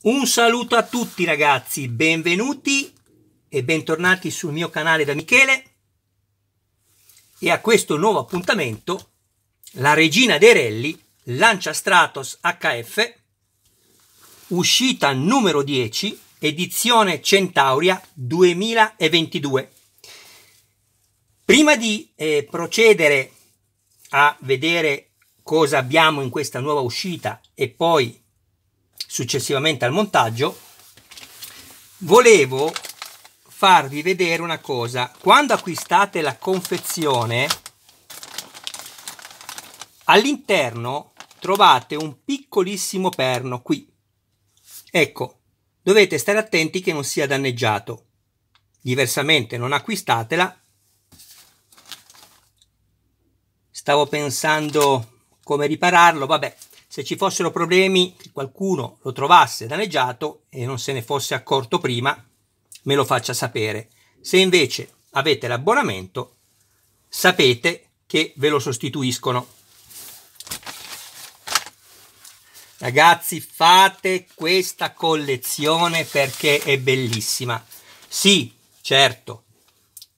Un saluto a tutti ragazzi, benvenuti e bentornati sul mio canale da Michele e a questo nuovo appuntamento la regina dei rally lancia Stratos HF uscita numero 10 edizione Centauria 2022. Prima di eh, procedere a vedere cosa abbiamo in questa nuova uscita e poi successivamente al montaggio, volevo farvi vedere una cosa. Quando acquistate la confezione, all'interno trovate un piccolissimo perno qui. Ecco, dovete stare attenti che non sia danneggiato. Diversamente non acquistatela. Stavo pensando come ripararlo, vabbè, se ci fossero problemi, che qualcuno lo trovasse danneggiato e non se ne fosse accorto prima, me lo faccia sapere. Se invece avete l'abbonamento, sapete che ve lo sostituiscono. Ragazzi, fate questa collezione perché è bellissima. Sì, certo,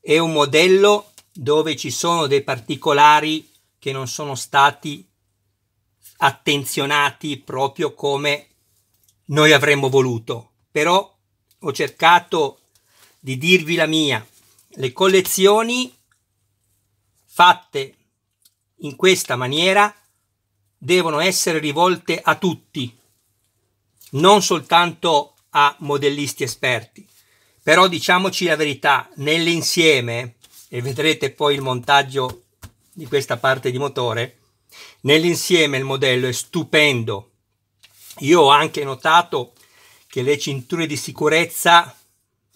è un modello dove ci sono dei particolari che non sono stati attenzionati proprio come noi avremmo voluto, però ho cercato di dirvi la mia. Le collezioni fatte in questa maniera devono essere rivolte a tutti, non soltanto a modellisti esperti. Però diciamoci la verità, nell'insieme, e vedrete poi il montaggio di questa parte di motore, Nell'insieme il modello è stupendo. Io ho anche notato che le cinture di sicurezza,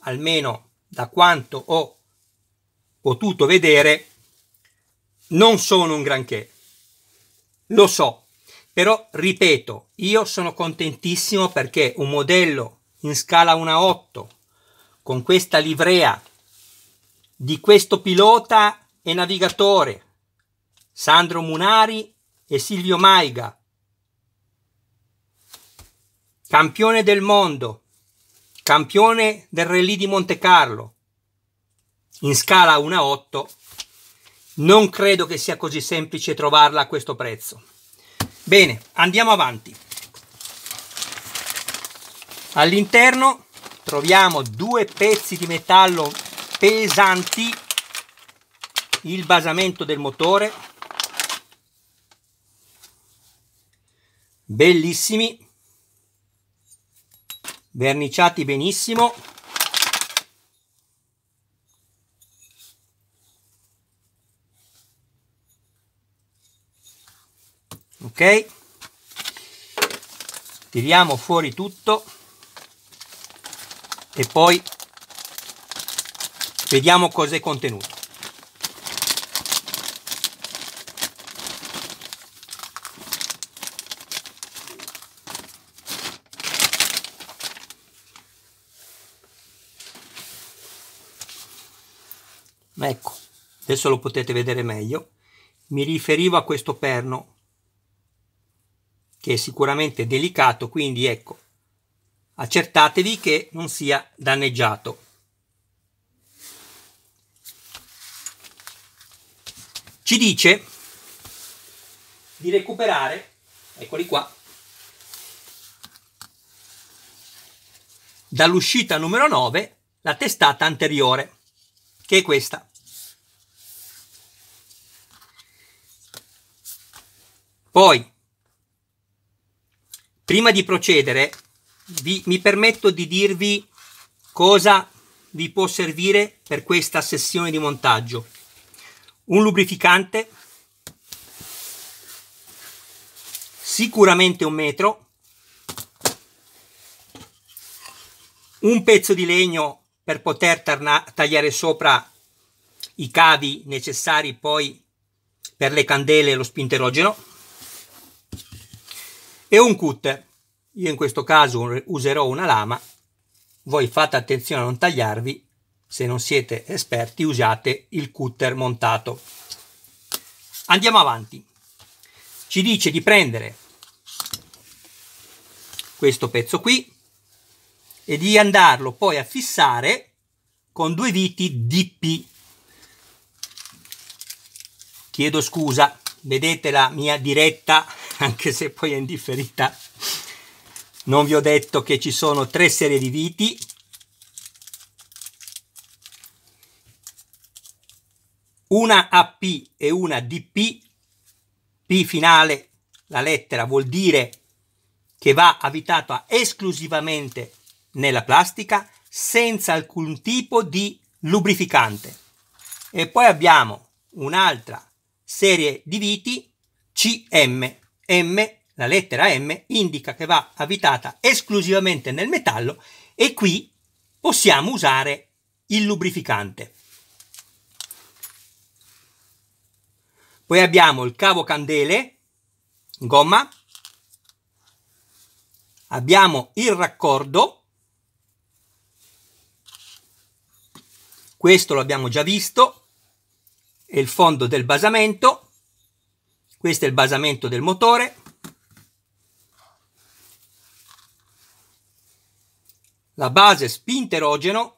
almeno da quanto ho potuto vedere, non sono un granché. Lo so, però ripeto, io sono contentissimo perché un modello in scala 1 a 8 con questa livrea di questo pilota e navigatore Sandro Munari e Silvio Maiga. Campione del mondo, campione del Rally di Monte Carlo. In scala 1-8 a non credo che sia così semplice trovarla a questo prezzo. Bene, andiamo avanti. All'interno troviamo due pezzi di metallo pesanti, il basamento del motore bellissimi verniciati benissimo ok tiriamo fuori tutto e poi vediamo cos'è contenuto ecco adesso lo potete vedere meglio mi riferivo a questo perno che è sicuramente delicato quindi ecco accertatevi che non sia danneggiato ci dice di recuperare eccoli qua dall'uscita numero 9 la testata anteriore che è questa. Poi, prima di procedere, vi, mi permetto di dirvi cosa vi può servire per questa sessione di montaggio. Un lubrificante, sicuramente un metro, un pezzo di legno per poter tarna- tagliare sopra i cavi necessari poi per le candele e lo spinterogeno e un cutter io in questo caso userò una lama voi fate attenzione a non tagliarvi se non siete esperti usate il cutter montato andiamo avanti ci dice di prendere questo pezzo qui e di andarlo poi a fissare con due viti DP. Chiedo scusa, vedete la mia diretta, anche se poi è indifferita. Non vi ho detto che ci sono tre serie di viti. Una AP e una DP. P finale, la lettera, vuol dire che va abitata esclusivamente nella plastica senza alcun tipo di lubrificante. E poi abbiamo un'altra serie di viti CM. M, la lettera M, indica che va avvitata esclusivamente nel metallo e qui possiamo usare il lubrificante. Poi abbiamo il cavo candele in gomma, abbiamo il raccordo Questo l'abbiamo già visto, è il fondo del basamento, questo è il basamento del motore, la base spinterogeno,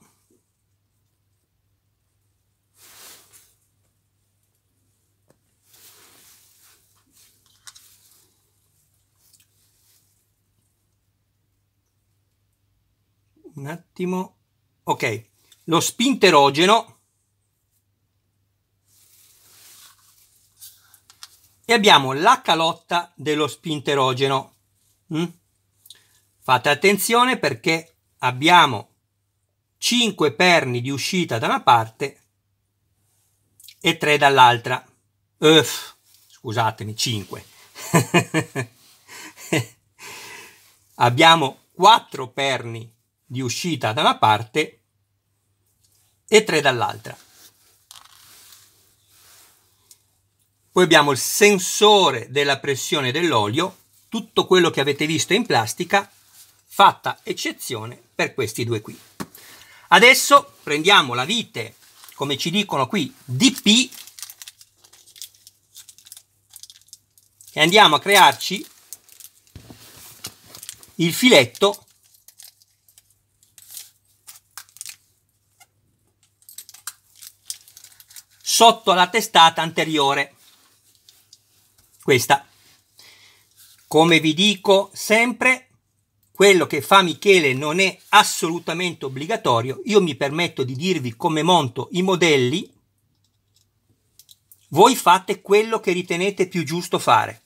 un attimo, ok, lo spinterogeno e abbiamo la calotta dello spinterogeno. Mm? Fate attenzione perché abbiamo 5 perni di uscita da una parte e 3 dall'altra. Uff, scusatemi, 5. abbiamo 4 perni di uscita da una parte e 3 dall'altra. Poi abbiamo il sensore della pressione dell'olio, tutto quello che avete visto in plastica, fatta eccezione per questi due qui. Adesso prendiamo la vite, come ci dicono qui, DP, e andiamo a crearci il filetto sotto la testata anteriore. Questa. Come vi dico sempre, quello che fa Michele non è assolutamente obbligatorio. Io mi permetto di dirvi come monto i modelli. Voi fate quello che ritenete più giusto fare.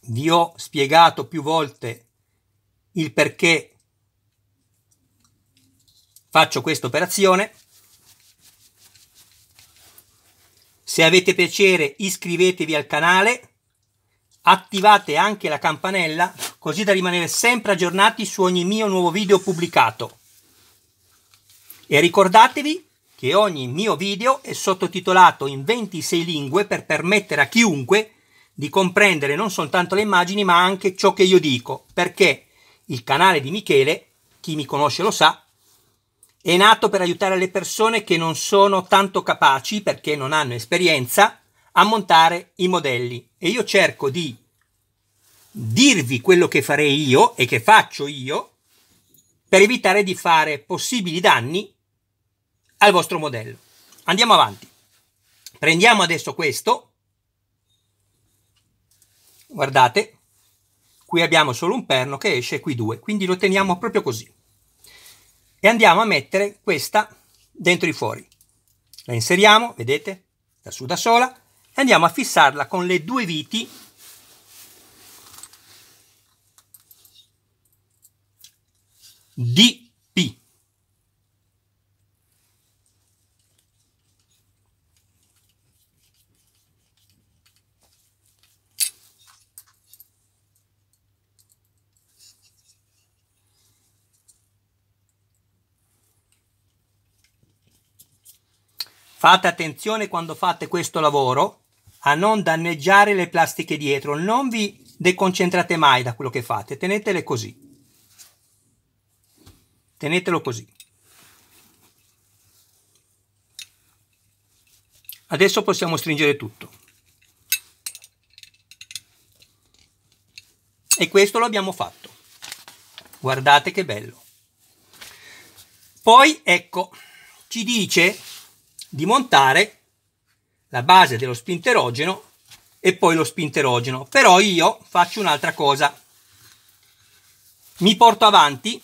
Vi ho spiegato più volte il perché Faccio questa operazione. Se avete piacere iscrivetevi al canale, attivate anche la campanella così da rimanere sempre aggiornati su ogni mio nuovo video pubblicato. E ricordatevi che ogni mio video è sottotitolato in 26 lingue per permettere a chiunque di comprendere non soltanto le immagini ma anche ciò che io dico, perché il canale di Michele, chi mi conosce lo sa, è nato per aiutare le persone che non sono tanto capaci, perché non hanno esperienza, a montare i modelli. E io cerco di dirvi quello che farei io e che faccio io per evitare di fare possibili danni al vostro modello. Andiamo avanti. Prendiamo adesso questo. Guardate, qui abbiamo solo un perno che esce qui due, quindi lo teniamo proprio così e andiamo a mettere questa dentro i fuori. La inseriamo, vedete, da su da sola, e andiamo a fissarla con le due viti di Fate attenzione quando fate questo lavoro a non danneggiare le plastiche dietro, non vi deconcentrate mai da quello che fate, tenetele così. Tenetelo così. Adesso possiamo stringere tutto. E questo lo abbiamo fatto. Guardate che bello. Poi, ecco, ci dice di montare la base dello spinterogeno e poi lo spinterogeno. Però io faccio un'altra cosa. Mi porto avanti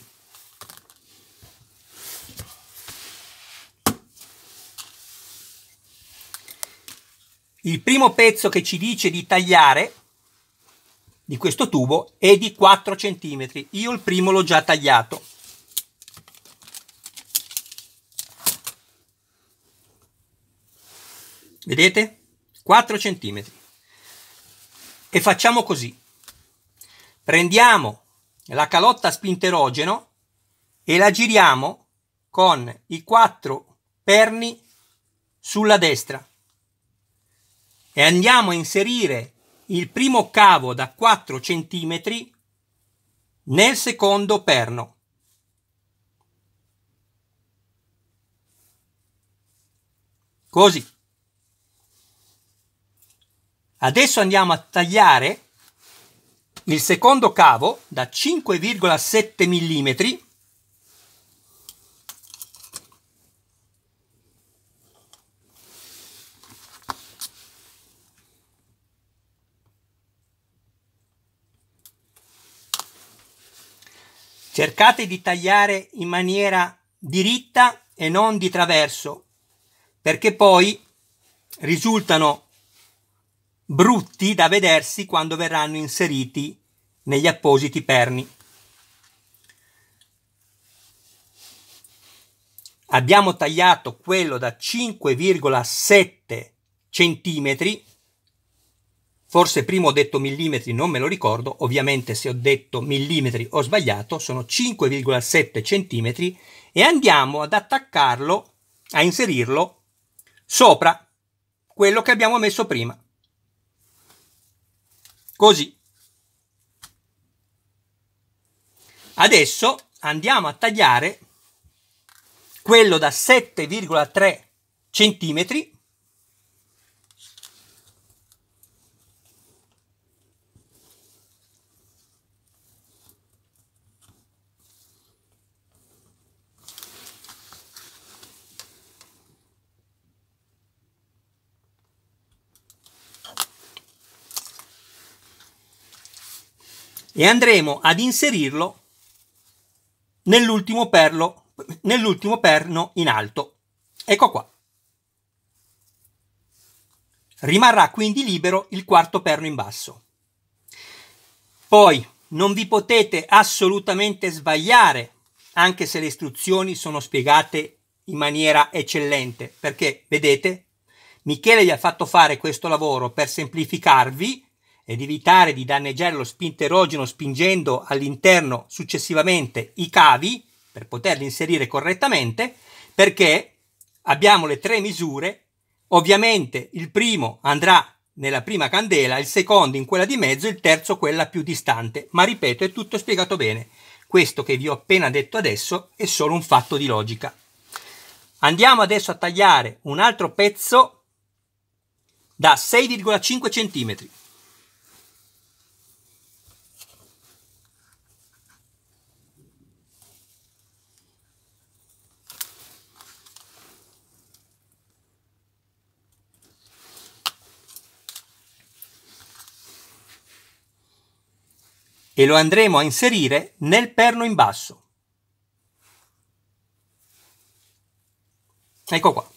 il primo pezzo che ci dice di tagliare di questo tubo è di 4 cm. Io il primo l'ho già tagliato. Vedete? 4 centimetri E facciamo così. Prendiamo la calotta spinterogeno e la giriamo con i 4 perni sulla destra e andiamo a inserire il primo cavo da 4 centimetri nel secondo perno. Così. Adesso andiamo a tagliare il secondo cavo da 5,7 mm Cercate di tagliare in maniera diritta e non di traverso, perché poi risultano brutti da vedersi quando verranno inseriti negli appositi perni. Abbiamo tagliato quello da 5,7 centimetri, forse prima ho detto millimetri, non me lo ricordo, ovviamente se ho detto millimetri ho sbagliato, sono 5,7 centimetri e andiamo ad attaccarlo, a inserirlo sopra quello che abbiamo messo prima. Così. Adesso andiamo a tagliare quello da 7,3 centimetri e andremo ad inserirlo nell'ultimo, perlo, nell'ultimo perno in alto. Ecco qua. Rimarrà quindi libero il quarto perno in basso. Poi non vi potete assolutamente sbagliare, anche se le istruzioni sono spiegate in maniera eccellente, perché vedete, Michele vi ha fatto fare questo lavoro per semplificarvi ed evitare di danneggiare lo spinterogeno spingendo all'interno successivamente i cavi per poterli inserire correttamente perché abbiamo le tre misure ovviamente il primo andrà nella prima candela il secondo in quella di mezzo il terzo quella più distante ma ripeto è tutto spiegato bene questo che vi ho appena detto adesso è solo un fatto di logica andiamo adesso a tagliare un altro pezzo da 6,5 cm e lo andremo a inserire nel perno in basso. Ecco qua.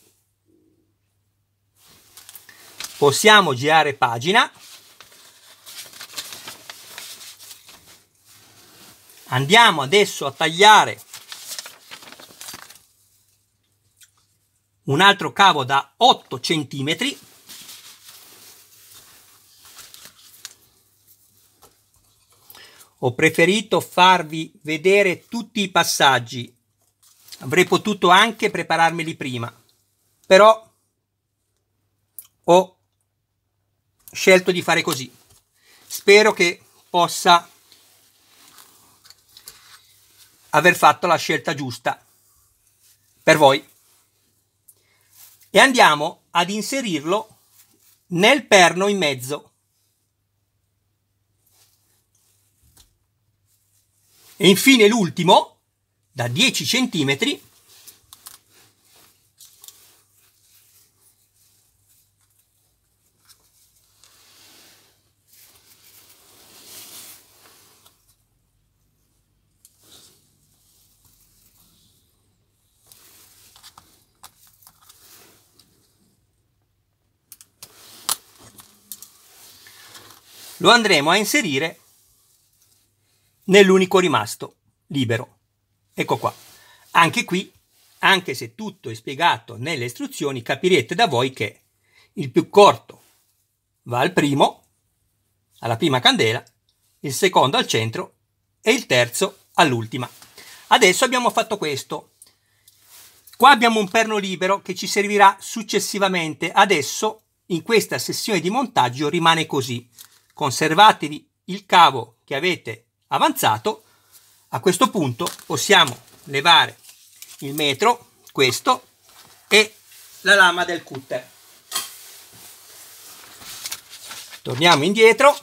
Possiamo girare pagina. Andiamo adesso a tagliare un altro cavo da 8 centimetri Ho preferito farvi vedere tutti i passaggi. Avrei potuto anche prepararmeli prima, però ho scelto di fare così. Spero che possa aver fatto la scelta giusta per voi. E andiamo ad inserirlo nel perno in mezzo. E infine l'ultimo, da 10 cm, lo andremo a inserire nell'unico rimasto, libero. Ecco qua. Anche qui, anche se tutto è spiegato nelle istruzioni, capirete da voi che il più corto va al primo, alla prima candela, il secondo al centro e il terzo all'ultima. Adesso abbiamo fatto questo. Qua abbiamo un perno libero che ci servirà successivamente. Adesso, in questa sessione di montaggio, rimane così. Conservatevi il cavo che avete avanzato, a questo punto possiamo levare il metro, questo, e la lama del cutter. Torniamo indietro,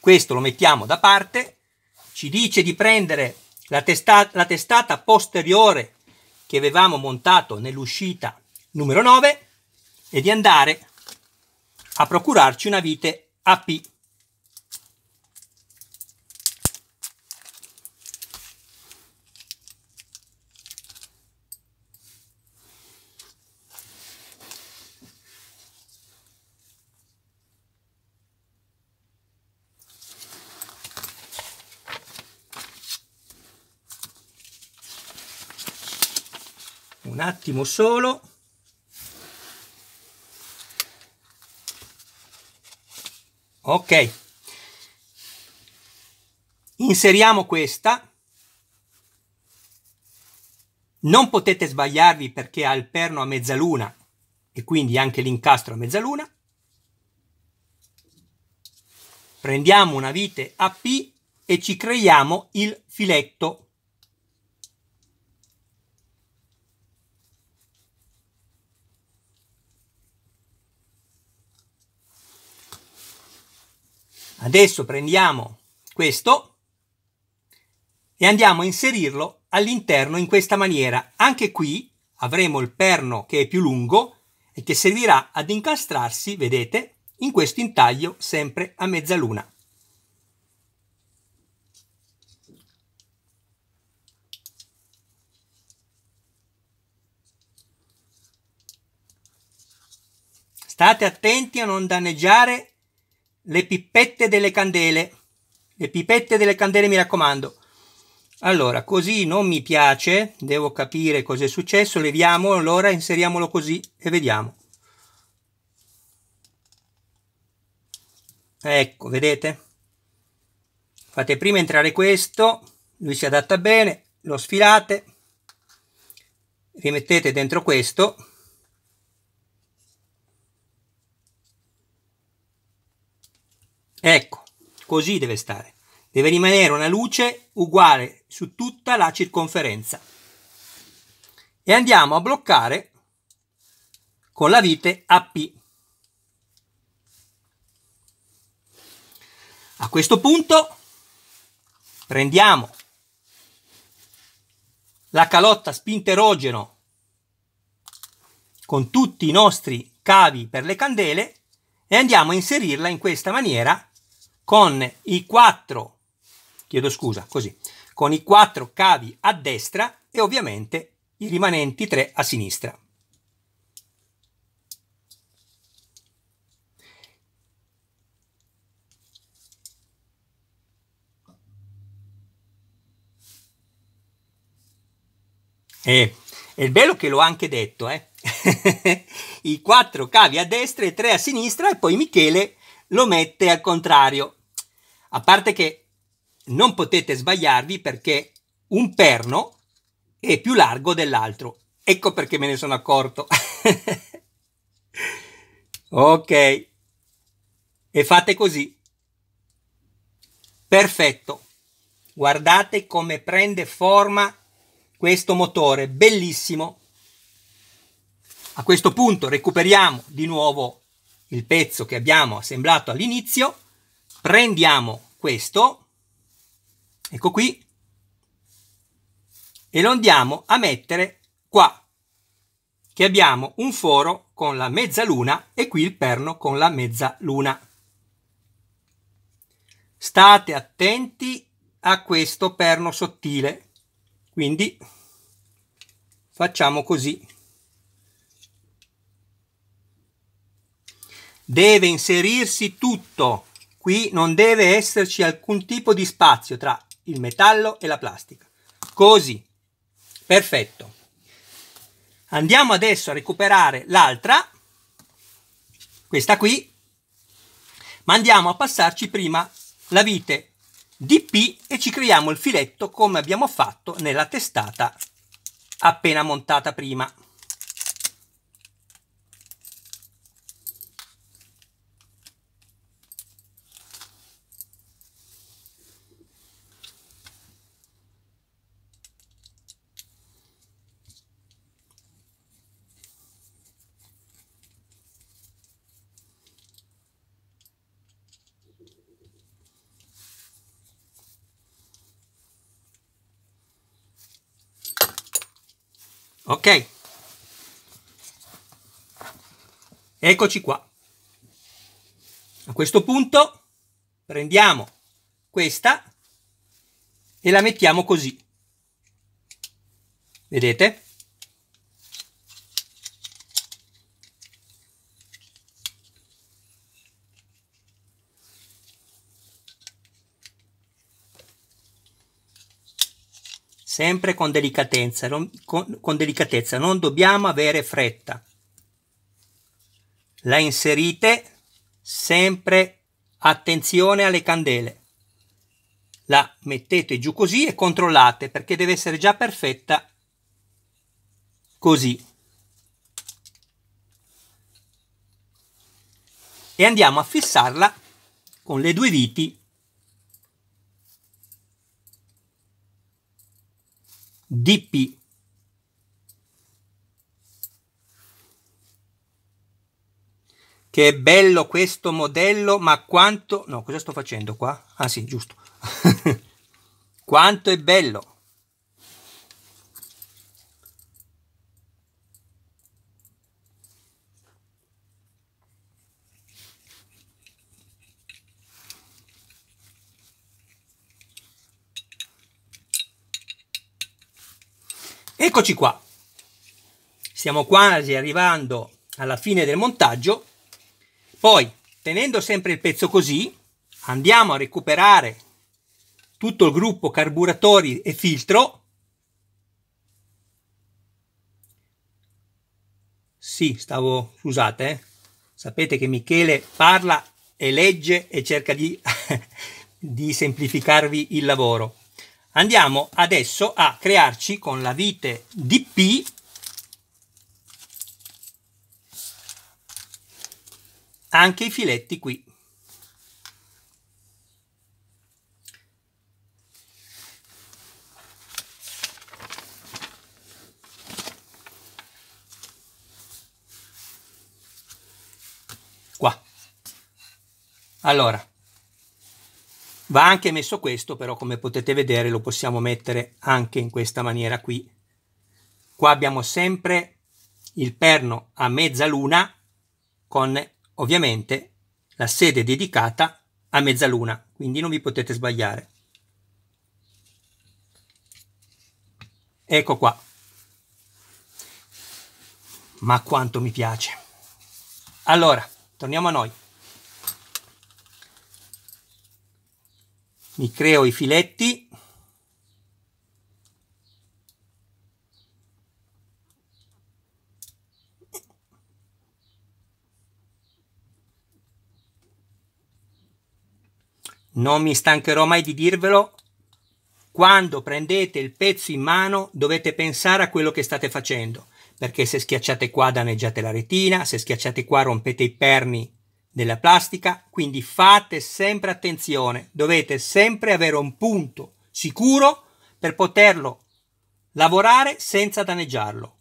questo lo mettiamo da parte, ci dice di prendere la, testa la testata posteriore che avevamo montato nell'uscita numero 9 e di andare a procurarci una vite AP. un attimo solo ok inseriamo questa non potete sbagliarvi perché ha il perno a mezzaluna e quindi anche l'incastro a mezzaluna prendiamo una vite a p e ci creiamo il filetto Adesso prendiamo questo e andiamo a inserirlo all'interno in questa maniera. Anche qui avremo il perno che è più lungo e che servirà ad incastrarsi, vedete, in questo intaglio sempre a mezzaluna. State attenti a non danneggiare le pippette delle candele. Le pipette delle candele, mi raccomando. Allora, così non mi piace, devo capire cosa è successo, leviamo, allora inseriamolo così e vediamo. Ecco, vedete? Fate prima entrare questo, lui si adatta bene, lo sfilate, rimettete dentro questo Ecco, così deve stare. Deve rimanere una luce uguale su tutta la circonferenza. E andiamo a bloccare con la vite AP. A questo punto prendiamo la calotta spinterogeno con tutti i nostri cavi per le candele e andiamo a inserirla in questa maniera con i quattro, chiedo scusa, così, con i quattro cavi a destra e ovviamente i rimanenti tre a sinistra. E, eh, e il bello che l'ho anche detto, eh? i quattro cavi a destra e tre a sinistra e poi Michele lo mette al contrario. A parte che non potete sbagliarvi perché un perno è più largo dell'altro. Ecco perché me ne sono accorto. ok. E fate così. Perfetto. Guardate come prende forma questo motore. Bellissimo. A questo punto recuperiamo di nuovo il pezzo che abbiamo assemblato all'inizio prendiamo questo, ecco qui, e lo andiamo a mettere qua, che abbiamo un foro con la mezzaluna e qui il perno con la mezzaluna. State attenti a questo perno sottile, quindi facciamo così. Deve inserirsi tutto Qui non deve esserci alcun tipo di spazio tra il metallo e la plastica. Così. Perfetto. Andiamo adesso a recuperare l'altra, questa qui, ma andiamo a passarci prima la vite DP e ci creiamo il filetto come abbiamo fatto nella testata appena montata prima. Ok. Eccoci qua. A questo punto prendiamo questa e la mettiamo così. Vedete? sempre con delicatezza, non, con, con delicatezza, non dobbiamo avere fretta. La inserite sempre attenzione alle candele. La mettete giù così e controllate perché deve essere già perfetta così. E andiamo a fissarla con le due viti DP che bello questo modello ma quanto no cosa sto facendo qua ah sì giusto quanto è bello Eccoci qua, stiamo quasi arrivando alla fine del montaggio, poi tenendo sempre il pezzo così andiamo a recuperare tutto il gruppo carburatori e filtro, sì stavo, scusate, eh. sapete che Michele parla e legge e cerca di, di semplificarvi il lavoro. Andiamo adesso a crearci con la vite di P anche i filetti qui. Qua. Allora, Va anche messo questo, però come potete vedere lo possiamo mettere anche in questa maniera qui. Qua abbiamo sempre il perno a mezzaluna con ovviamente la sede dedicata a mezzaluna, quindi non vi potete sbagliare. Ecco qua. Ma quanto mi piace. Allora, torniamo a noi. mi creo i filetti Non mi stancherò mai di dirvelo, quando prendete il pezzo in mano dovete pensare a quello che state facendo, perché se schiacciate qua danneggiate la retina, se schiacciate qua rompete i perni della plastica, quindi fate sempre attenzione, dovete sempre avere un punto sicuro per poterlo lavorare senza danneggiarlo.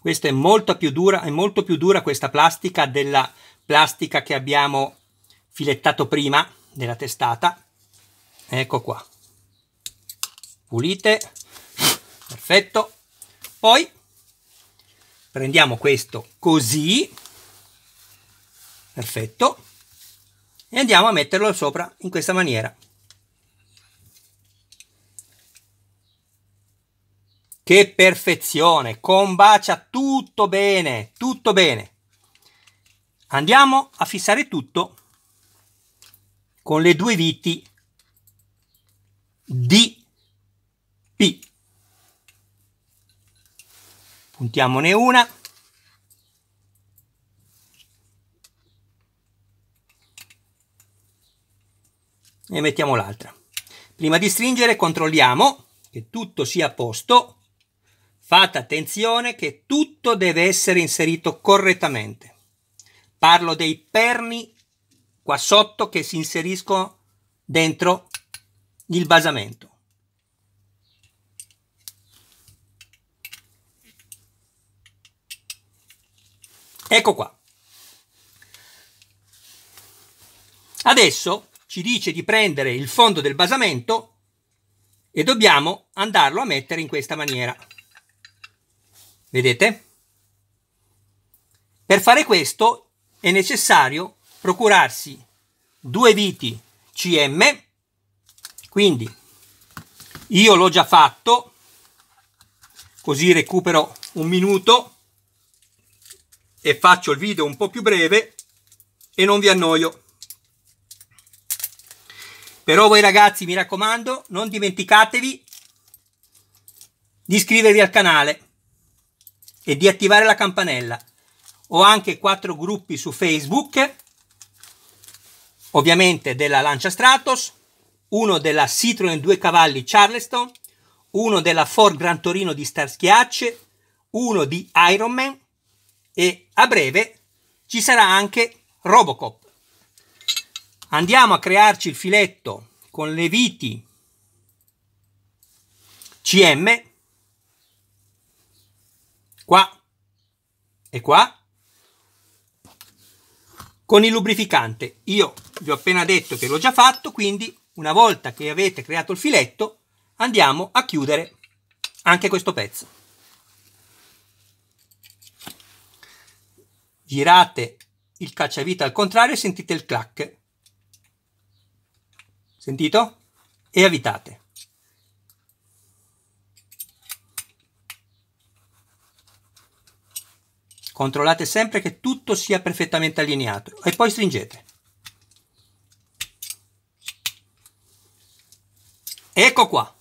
Questa è molto più dura, è molto più dura questa plastica della plastica che abbiamo filettato prima della testata. Ecco qua. Pulite perfetto poi prendiamo questo così perfetto e andiamo a metterlo sopra in questa maniera che perfezione combacia tutto bene tutto bene andiamo a fissare tutto con le due viti di P puntiamone una e mettiamo l'altra prima di stringere controlliamo che tutto sia a posto fate attenzione che tutto deve essere inserito correttamente parlo dei perni qua sotto che si inseriscono dentro il basamento Ecco qua. Adesso ci dice di prendere il fondo del basamento e dobbiamo andarlo a mettere in questa maniera. Vedete? Per fare questo è necessario procurarsi due viti CM, quindi io l'ho già fatto, così recupero un minuto e faccio il video un po' più breve e non vi annoio. Però voi ragazzi, mi raccomando, non dimenticatevi di iscrivervi al canale e di attivare la campanella. Ho anche quattro gruppi su Facebook, ovviamente della Lancia Stratos, uno della Citroen 2 cavalli Charleston, uno della Ford Gran Torino di Starschiacce, uno di Ironman e a breve ci sarà anche Robocop. Andiamo a crearci il filetto con le viti CM qua e qua con il lubrificante. Io vi ho appena detto che l'ho già fatto, quindi una volta che avete creato il filetto andiamo a chiudere anche questo pezzo. girate il cacciavite al contrario e sentite il clac. Sentito? E avvitate. Controllate sempre che tutto sia perfettamente allineato e poi stringete. Ecco qua.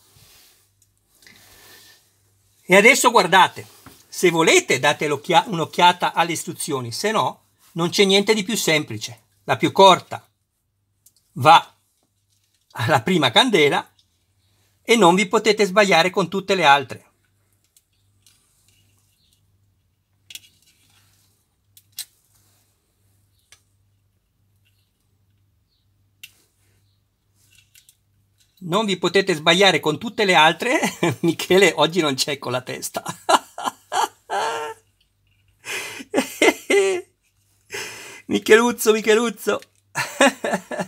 E adesso guardate, se volete date un'occhiata alle istruzioni, se no non c'è niente di più semplice. La più corta va alla prima candela e non vi potete sbagliare con tutte le altre. non vi potete sbagliare con tutte le altre, Michele oggi non c'è con la testa. Micheluzzo, Micheluzzo.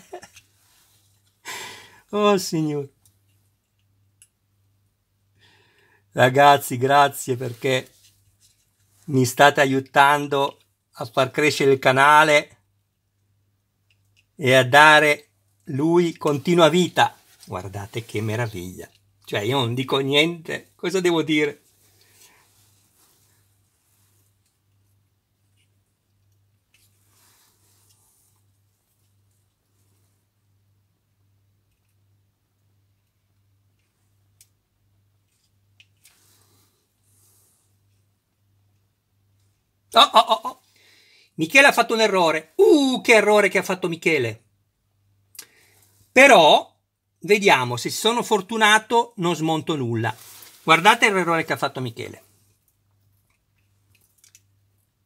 oh signore. Ragazzi, grazie perché mi state aiutando a far crescere il canale e a dare lui continua vita. Guardate che meraviglia. Cioè, io non dico niente, cosa devo dire? Oh, oh, oh, oh, Michele ha fatto un errore. Uh, che errore che ha fatto Michele. Però, vediamo, se sono fortunato non smonto nulla. Guardate l'errore che ha fatto Michele.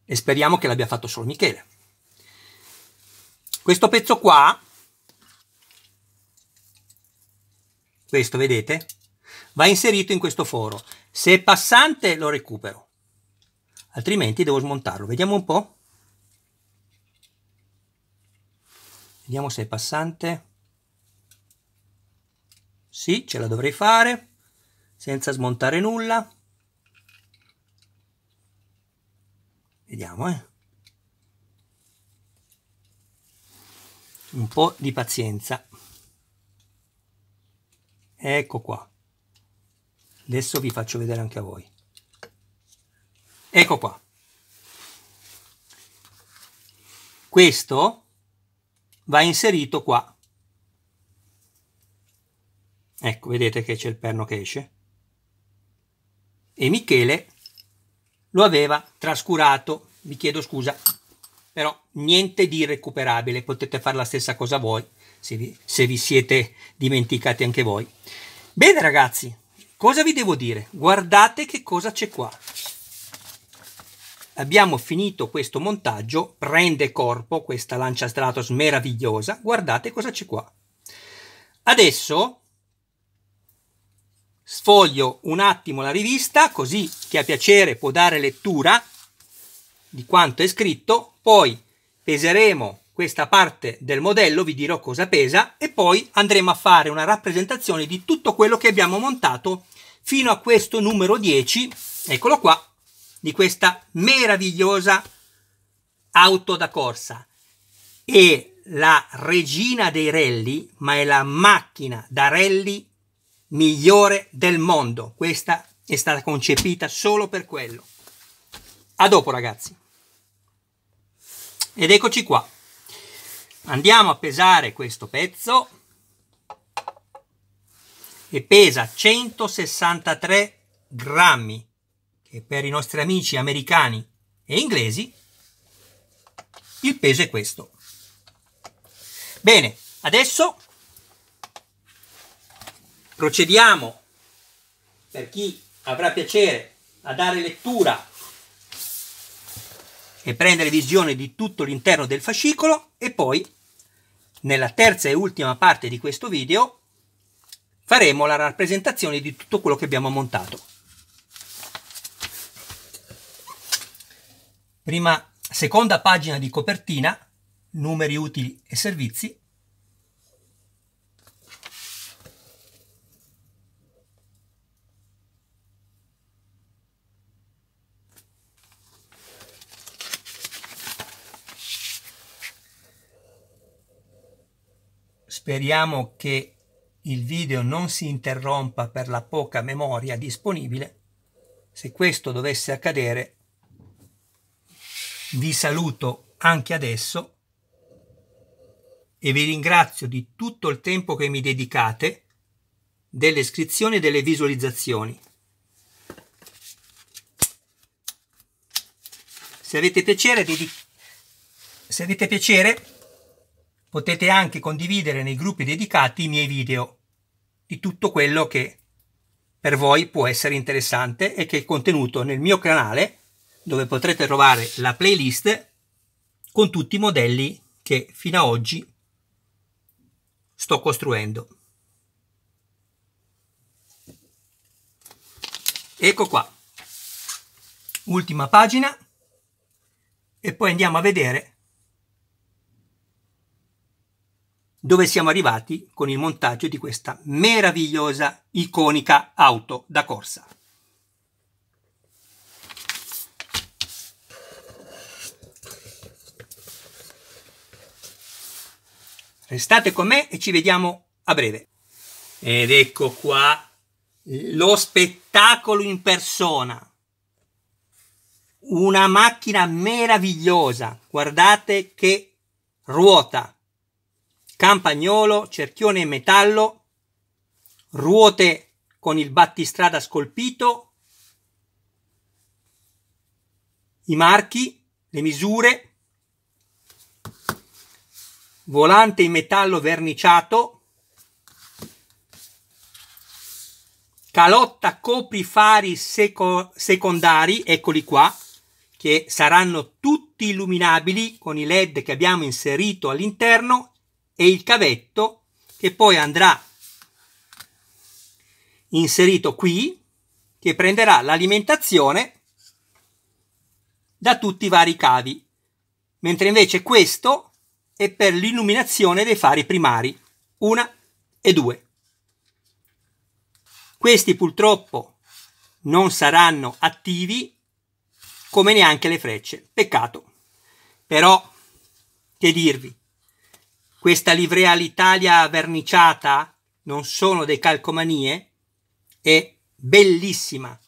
E speriamo che l'abbia fatto solo Michele. Questo pezzo qua, questo vedete, va inserito in questo foro. Se è passante lo recupero altrimenti devo smontarlo vediamo un po' vediamo se è passante sì ce la dovrei fare senza smontare nulla vediamo eh un po' di pazienza ecco qua adesso vi faccio vedere anche a voi Ecco qua. Questo va inserito qua. Ecco, vedete che c'è il perno che esce. E Michele lo aveva trascurato, vi chiedo scusa, però niente di recuperabile, potete fare la stessa cosa voi, se vi, se vi siete dimenticati anche voi. Bene ragazzi, cosa vi devo dire? Guardate che cosa c'è qua. Abbiamo finito questo montaggio, prende corpo questa lancia Stratos meravigliosa, guardate cosa c'è qua. Adesso sfoglio un attimo la rivista, così chi ha piacere può dare lettura di quanto è scritto, poi peseremo questa parte del modello, vi dirò cosa pesa e poi andremo a fare una rappresentazione di tutto quello che abbiamo montato fino a questo numero 10, eccolo qua, di questa meravigliosa auto da corsa. È la regina dei rally, ma è la macchina da rally migliore del mondo. Questa è stata concepita solo per quello. A dopo ragazzi. Ed eccoci qua. Andiamo a pesare questo pezzo e pesa 163 grammi che per i nostri amici americani e inglesi il peso è questo. Bene, adesso procediamo per chi avrà piacere a dare lettura e prendere visione di tutto l'interno del fascicolo e poi nella terza e ultima parte di questo video faremo la rappresentazione di tutto quello che abbiamo montato. Prima, seconda pagina di copertina, numeri utili e servizi. Speriamo che il video non si interrompa per la poca memoria disponibile. Se questo dovesse accadere, vi saluto anche adesso e vi ringrazio di tutto il tempo che mi dedicate, delle iscrizioni e delle visualizzazioni. Se avete piacere, se avete piacere potete anche condividere nei gruppi dedicati i miei video di tutto quello che per voi può essere interessante e che è contenuto nel mio canale dove potrete trovare la playlist con tutti i modelli che fino ad oggi sto costruendo. Ecco qua, ultima pagina e poi andiamo a vedere dove siamo arrivati con il montaggio di questa meravigliosa iconica auto da corsa. Restate con me e ci vediamo a breve. Ed ecco qua lo spettacolo in persona. Una macchina meravigliosa. Guardate che ruota. Campagnolo, cerchione in metallo, ruote con il battistrada scolpito, i marchi, le misure, volante in metallo verniciato, calotta coprifari seco secondari, eccoli qua, che saranno tutti illuminabili con i led che abbiamo inserito all'interno e il cavetto che poi andrà inserito qui che prenderà l'alimentazione da tutti i vari cavi mentre invece questo e per l'illuminazione dei fari primari una e due. Questi purtroppo non saranno attivi come neanche le frecce, peccato. Però, che dirvi, questa livrea l'Italia verniciata non sono dei calcomanie, è bellissima.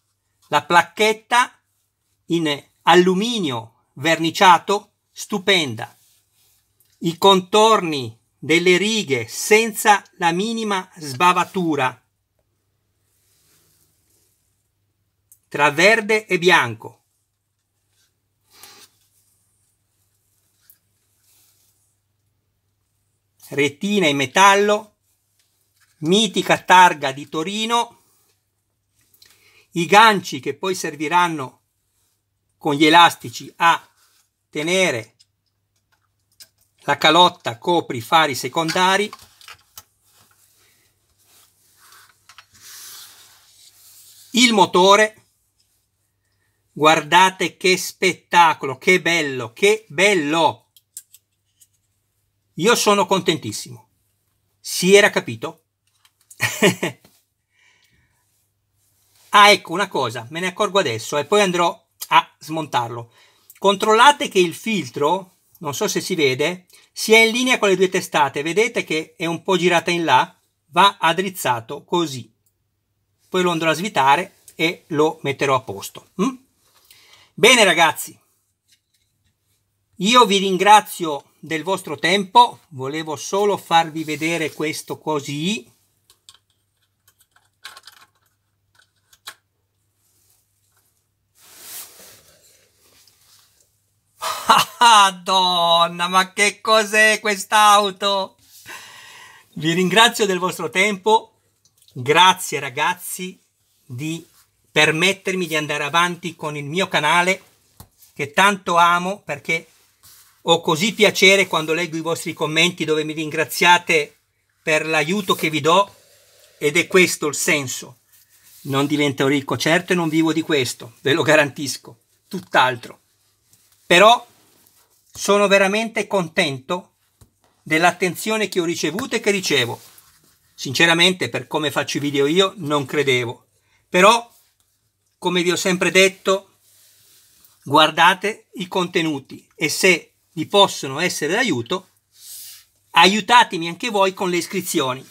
La placchetta in alluminio verniciato, stupenda, i contorni delle righe senza la minima sbavatura tra verde e bianco. Retina in metallo, mitica targa di Torino, i ganci che poi serviranno con gli elastici a tenere la calotta copre i fari secondari il motore guardate che spettacolo che bello che bello io sono contentissimo si era capito ah ecco una cosa me ne accorgo adesso e poi andrò a smontarlo controllate che il filtro non so se si vede, si è in linea con le due testate, vedete che è un po' girata in là, va addrizzato così. Poi lo andrò a svitare e lo metterò a posto. Mm? Bene ragazzi, io vi ringrazio del vostro tempo, volevo solo farvi vedere questo così, Madonna, ah, ma che cos'è quest'auto? Vi ringrazio del vostro tempo. Grazie ragazzi di permettermi di andare avanti con il mio canale che tanto amo perché ho così piacere quando leggo i vostri commenti dove mi ringraziate per l'aiuto che vi do ed è questo il senso. Non divento ricco, certo, e non vivo di questo, ve lo garantisco, tutt'altro. Però sono veramente contento dell'attenzione che ho ricevuto e che ricevo. Sinceramente, per come faccio i video io, non credevo. Però, come vi ho sempre detto, guardate i contenuti e se vi possono essere d'aiuto, aiutatemi anche voi con le iscrizioni.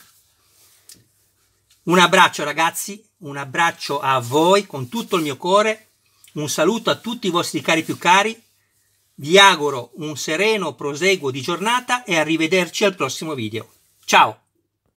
Un abbraccio ragazzi, un abbraccio a voi con tutto il mio cuore, un saluto a tutti i vostri cari più cari vi auguro un sereno proseguo di giornata e arrivederci al prossimo video. Ciao!